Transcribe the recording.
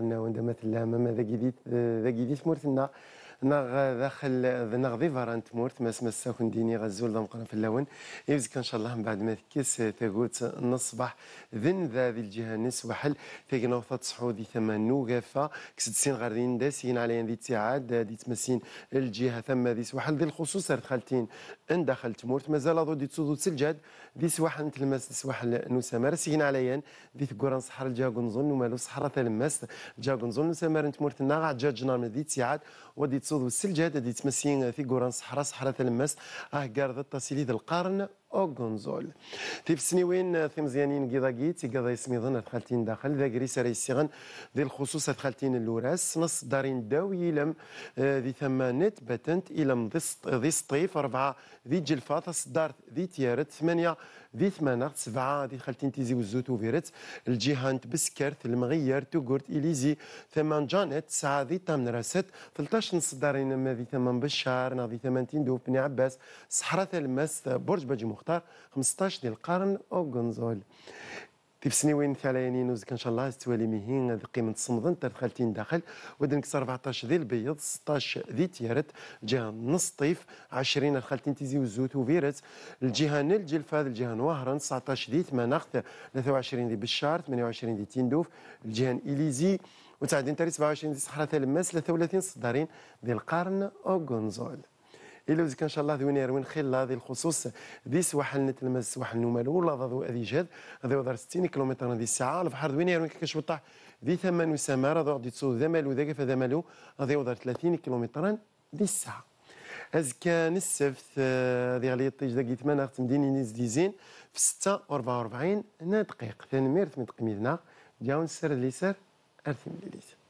عندنا وندمات اللامه ذا جديد آه، ذا جديد مرسلنا نغ داخل نغ ذي فران تمورت ما سمس ساكن ديني غزول ذا مقرن في اللون يبزك ان شاء الله من بعد ما تكس تاغوت نصبح ذن ذا ذي نس وحل تاقنا وفات صحو ذي نوغافا نوقفة كسدسين غاردين داسين علينا ذي تعاد ذي تمسين الجهة ثم ذي سوحل ذي الخصوص خالتين ان دخلت تمورت مازال ضد تسود تصودو تسلجاد ذي سواحل نتلمس سواحل نسامر سين ين ذي ثقورا صحر الجاكونزون ومالو صحرا تلمس جاكونزون نسامر تمورت الناغ جاج من ذي تعاد ودي تصود والثلج هذا دي تمسين في قران صحراء صحراء تلمس اه قارد التسيلي القرن اوغونزول تيب سنيوين ثمزيانين كيضاكيت يسمي ظن خالتين داخل ذا كريس راه يسيغن دي الخصوص خالتين اللوراس نص دارين داوي يلم آه، ذي نت باتنت يلم ذي سطيف اربعه ذي جلفات دار ذي تيارت ثمانيه ذي ثمانة سبعة ذي خالتين تيزي وزوت وفيرت الجيهانت بسكرت المغير توغورت إليزي ثمان جانت تسعة ذي تامن راست 13 نص ما ذي ثمان بشار ناضي ثمانتين دوب بني عباس صحراء الماس برج بجي مختلف القطار 15 ديال القرن او اوغونزول في سنوين ثلاثين وزك ان شاء الله استوالي مهين هذه قيمه الصمدن ترخلتين داخل ودن كسر 14 ذي البيض 16 ذي تيرت الجهه نص طيف 20 رخلتين تيزي وزوت وفيرت الجهه نل جلفاذ الجهه نوهرن 19 ذي ثمانخت 23 ذي بشار 28 ذي تندوف الجهه اليزي وتعدين تاري 27 ذي صحراء تلمس 33 صدارين ذي القرن أو غونزول الا وزك ان شاء الله ذوين يروين خيل هذه الخصوص ذي سواحل نتلمس سواحل نومال ولا ضو اذي جاد ذي وضر 60 كيلومتر ذي الساعه البحر ذوين يروين كاش بطاح ذي ثمن وسمار ذو غادي تصو ذمالو ذاك فذمالو ذي وضر 30 كيلومتر ذي الساعه أزكى نسفت آه، ذي غالية طيج ذاك يتمنى غت مديني نيز زين في 6 44 دقيقة ميرث من تقميدنا جاون سر اللي سر أرثم ليليت